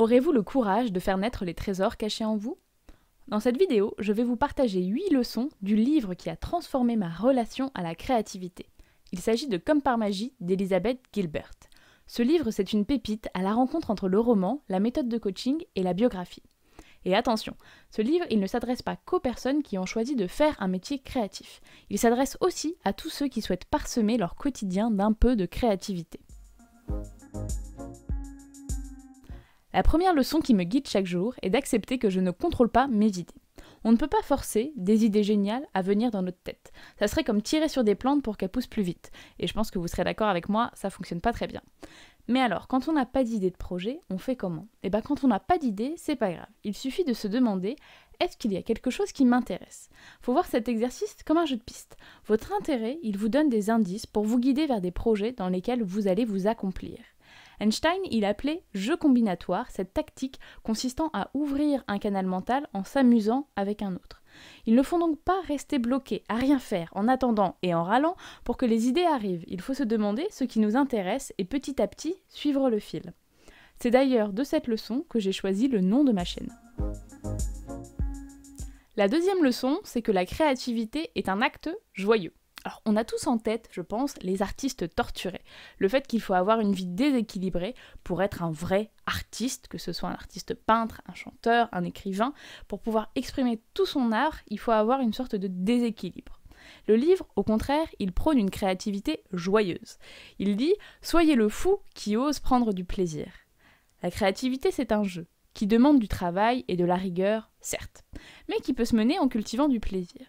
Aurez-vous le courage de faire naître les trésors cachés en vous Dans cette vidéo, je vais vous partager 8 leçons du livre qui a transformé ma relation à la créativité. Il s'agit de Comme par magie d'Elisabeth Gilbert. Ce livre, c'est une pépite à la rencontre entre le roman, la méthode de coaching et la biographie. Et attention, ce livre, il ne s'adresse pas qu'aux personnes qui ont choisi de faire un métier créatif. Il s'adresse aussi à tous ceux qui souhaitent parsemer leur quotidien d'un peu de créativité. La première leçon qui me guide chaque jour est d'accepter que je ne contrôle pas mes idées. On ne peut pas forcer des idées géniales à venir dans notre tête. Ça serait comme tirer sur des plantes pour qu'elles poussent plus vite. Et je pense que vous serez d'accord avec moi, ça fonctionne pas très bien. Mais alors, quand on n'a pas d'idée de projet, on fait comment Eh bien, quand on n'a pas d'idée, c'est pas grave. Il suffit de se demander est-ce qu'il y a quelque chose qui m'intéresse Faut voir cet exercice comme un jeu de piste. Votre intérêt, il vous donne des indices pour vous guider vers des projets dans lesquels vous allez vous accomplir. Einstein, il appelait jeu combinatoire cette tactique consistant à ouvrir un canal mental en s'amusant avec un autre. Il ne faut donc pas rester bloqués, à rien faire, en attendant et en râlant pour que les idées arrivent. Il faut se demander ce qui nous intéresse et petit à petit suivre le fil. C'est d'ailleurs de cette leçon que j'ai choisi le nom de ma chaîne. La deuxième leçon, c'est que la créativité est un acte joyeux. Alors, on a tous en tête, je pense, les artistes torturés. Le fait qu'il faut avoir une vie déséquilibrée pour être un vrai artiste, que ce soit un artiste peintre, un chanteur, un écrivain, pour pouvoir exprimer tout son art, il faut avoir une sorte de déséquilibre. Le livre, au contraire, il prône une créativité joyeuse. Il dit Soyez le fou qui ose prendre du plaisir. La créativité, c'est un jeu, qui demande du travail et de la rigueur, certes, mais qui peut se mener en cultivant du plaisir.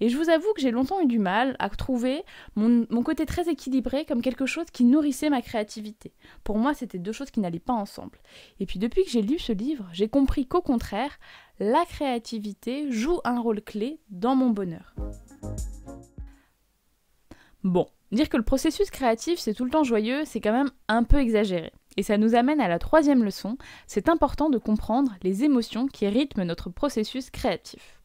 Et je vous avoue que j'ai longtemps eu du mal à trouver mon, côté très équilibré comme quelque chose qui nourrissait ma créativité. Pour moi, c'était deux choses qui n'allaient pas ensemble. Et puis depuis que j'ai lu ce livre, j'ai compris qu'au contraire, la créativité joue un rôle clé dans mon bonheur. Bon, dire que le processus créatif c'est tout le temps joyeux, c'est quand même un peu exagéré. Et ça nous amène à la troisième leçon, c'est important de comprendre les émotions qui rythment notre processus créatif.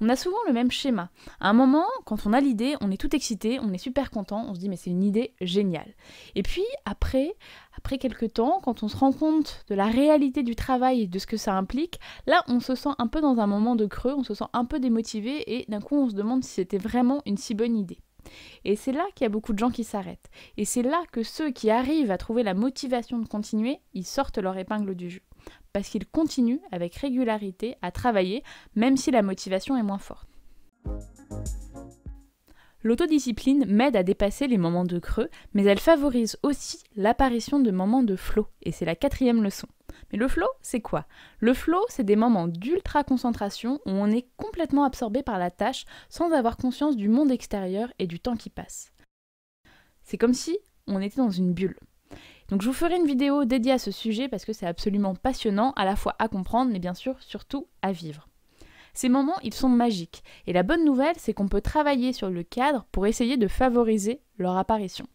On a souvent le même schéma. À un moment, quand on a l'idée, on est tout excité, on est super content, on se dit mais c'est une idée géniale. Et puis après, après quelques temps, quand on se rend compte de la réalité du travail et de ce que ça implique, là on se sent un peu dans un moment de creux, on se sent un peu démotivé et d'un coup on se demande si c'était vraiment une si bonne idée. Et c'est là qu'il y a beaucoup de gens qui s'arrêtent. Et c'est là que ceux qui arrivent à trouver la motivation de continuer, ils sortent leur épingle du jeu. Parce qu'ils continuent avec régularité à travailler, même si la motivation est moins forte. L'autodiscipline m'aide à dépasser les moments de creux, mais elle favorise aussi l'apparition de moments de flot, et c'est la quatrième leçon. Mais le flow, c'est quoi Le flow, c'est des moments d'ultra concentration où on est complètement absorbé par la tâche sans avoir conscience du monde extérieur et du temps qui passe. C'est comme si on était dans une bulle. Donc je vous ferai une vidéo dédiée à ce sujet parce que c'est absolument passionnant, à la fois à comprendre, mais bien sûr surtout à vivre. Ces moments, ils sont magiques, et la bonne nouvelle, c'est qu'on peut travailler sur le cadre pour essayer de favoriser leur apparition.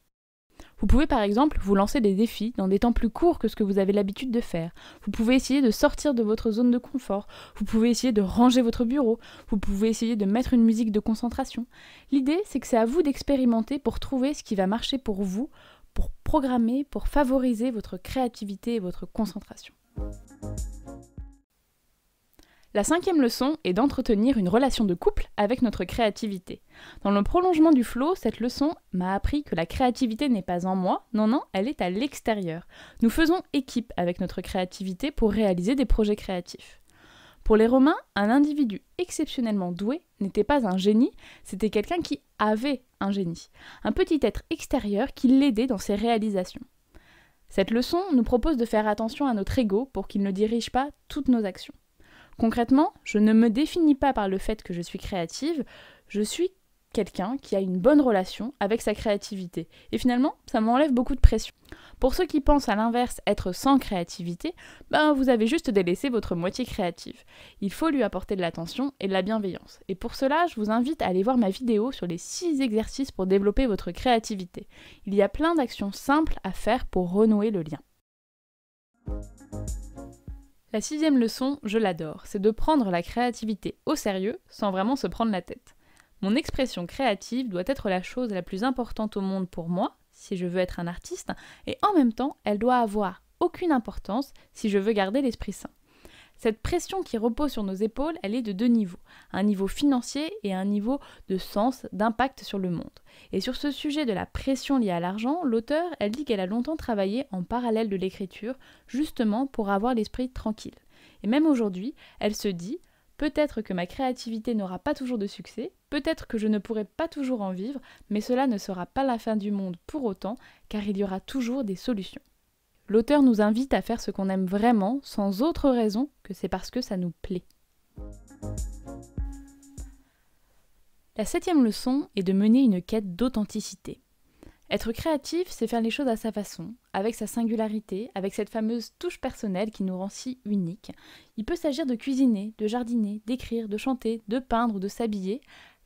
Vous pouvez par exemple vous lancer des défis dans des temps plus courts que ce que vous avez l'habitude de faire. Vous pouvez essayer de sortir de votre zone de confort. Vous pouvez essayer de ranger votre bureau. Vous pouvez essayer de mettre une musique de concentration. L'idée, c'est que c'est à vous d'expérimenter pour trouver ce qui va marcher pour vous, pour programmer, pour favoriser votre créativité et votre concentration. La cinquième leçon est d'entretenir une relation de couple avec notre créativité. Dans le prolongement du flot, cette leçon m'a appris que la créativité n'est pas en moi, non, non, elle est à l'extérieur. Nous faisons équipe avec notre créativité pour réaliser des projets créatifs. Pour les Romains, un individu exceptionnellement doué n'était pas un génie, c'était quelqu'un qui avait un génie, un petit être extérieur qui l'aidait dans ses réalisations. Cette leçon nous propose de faire attention à notre ego pour qu'il ne dirige pas toutes nos actions. Concrètement, je ne me définis pas par le fait que je suis créative, je suis quelqu'un qui a une bonne relation avec sa créativité. Et finalement, ça m'enlève beaucoup de pression. Pour ceux qui pensent à l'inverse être sans créativité, ben vous avez juste délaissé votre moitié créative. Il faut lui apporter de l'attention et de la bienveillance. Et pour cela, je vous invite à aller voir ma vidéo sur les 6 exercices pour développer votre créativité. Il y a plein d'actions simples à faire pour renouer le lien. La sixième leçon, je l'adore, c'est de prendre la créativité au sérieux sans vraiment se prendre la tête. Mon expression créative doit être la chose la plus importante au monde pour moi, si je veux être un artiste, et en même temps, elle doit avoir aucune importance si je veux garder l'esprit sain. Cette pression qui repose sur nos épaules, elle est de deux niveaux, un niveau financier et un niveau de sens, d'impact sur le monde. Et sur ce sujet de la pression liée à l'argent, l'auteur, elle dit qu'elle a longtemps travaillé en parallèle de l'écriture, justement pour avoir l'esprit tranquille. Et même aujourd'hui, elle se dit Peut-être que ma créativité n'aura pas toujours de succès, peut-être que je ne pourrai pas toujours en vivre, mais cela ne sera pas la fin du monde pour autant, car il y aura toujours des solutions. L'auteur nous invite à faire ce qu'on aime vraiment sans autre raison que c'est parce que ça nous plaît. La septième leçon est de mener une quête d'authenticité. Être créatif, c'est faire les choses à sa façon, avec sa singularité, avec cette fameuse touche personnelle qui nous rend si unique. Il peut s'agir de cuisiner, de jardiner, d'écrire, de chanter, de peindre ou de s'habiller.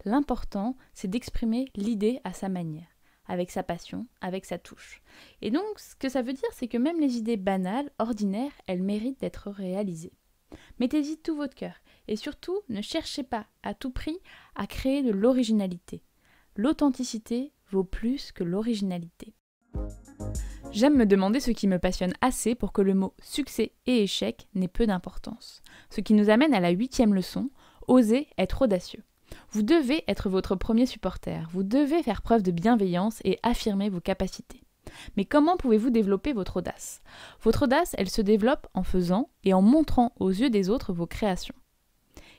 L'important, c'est d'exprimer l'idée à sa manière avec sa passion, avec sa touche. Et donc, ce que ça veut dire, c'est que même les idées banales, ordinaires, elles méritent d'être réalisées. Mettez-y tout votre cœur, et surtout, ne cherchez pas à tout prix à créer de l'originalité. L'authenticité vaut plus que l'originalité. J'aime me demander ce qui me passionne assez pour que le mot succès et échec n'ait peu d'importance. Ce qui nous amène à la huitième leçon, oser être audacieux. Vous devez être votre premier supporter, vous devez faire preuve de bienveillance et affirmer vos capacités. Mais comment pouvez-vous développer votre audace Votre audace, elle se développe en faisant et en montrant aux yeux des autres vos créations.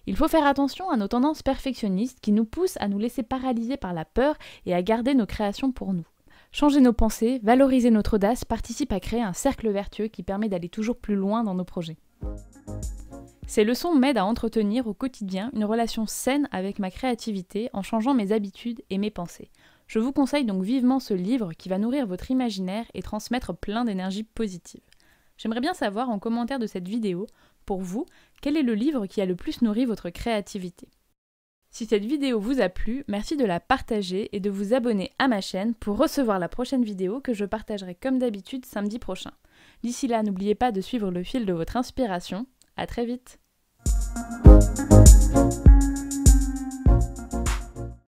Il faut faire attention à nos tendances perfectionnistes qui nous poussent à nous laisser paralyser par la peur et à garder nos créations pour nous. Changer nos pensées, valoriser notre audace participe à créer un cercle vertueux qui permet d'aller toujours plus loin dans nos projets. Ces leçons m'aident à entretenir au quotidien une relation saine avec ma créativité en changeant mes habitudes et mes pensées. Je vous conseille donc vivement ce livre qui va nourrir votre imaginaire et transmettre plein d'énergie positive. J'aimerais bien savoir en commentaire de cette vidéo, pour vous, quel est le livre qui a le plus nourri votre créativité. Si cette vidéo vous a plu, merci de la partager et de vous abonner à ma chaîne pour recevoir la prochaine vidéo que je partagerai comme d'habitude samedi prochain. D'ici là, n'oubliez pas de suivre le fil de votre inspiration. À très vite Thank you.